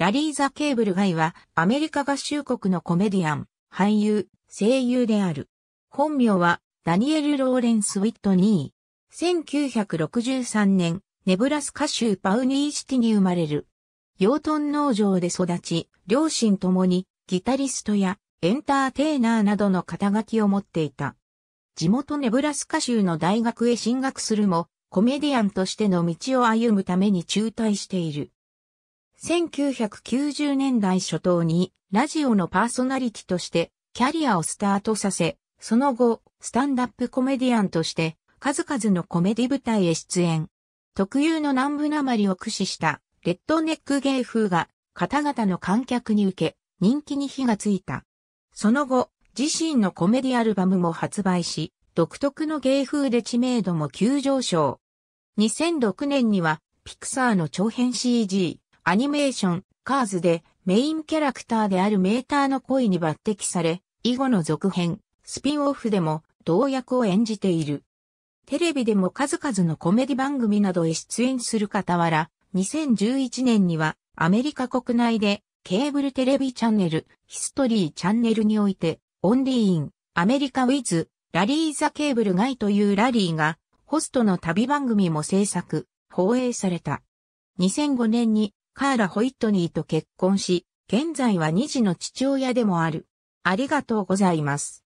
ラリー・ザ・ケーブルガイは、アメリカ合衆国のコメディアン、俳優、声優である。本名は、ダニエル・ローレンス・ウィットニー。1963年、ネブラスカ州パウニーシティに生まれる。養豚農場で育ち、両親ともに、ギタリストや、エンターテイナーなどの肩書きを持っていた。地元ネブラスカ州の大学へ進学するも、コメディアンとしての道を歩むために中退している。1990年代初頭にラジオのパーソナリティとしてキャリアをスタートさせ、その後、スタンダップコメディアンとして数々のコメディ舞台へ出演。特有の南部なまりを駆使したレッドネック芸風が方々の観客に受け、人気に火がついた。その後、自身のコメディアルバムも発売し、独特の芸風で知名度も急上昇。2006年には、ピクサーの長編 CG、アニメーション、カーズでメインキャラクターであるメーターの恋に抜擢され、以後の続編、スピンオフでも同役を演じている。テレビでも数々のコメディ番組などへ出演する傍ら、2011年にはアメリカ国内でケーブルテレビチャンネル、ヒストリーチャンネルにおいて、オンリーイン、アメリカウィズ、ラリーザケーブルガイというラリーが、ホストの旅番組も制作、放映された。2005年にカーラ・ホイットニーと結婚し、現在は2児の父親でもある。ありがとうございます。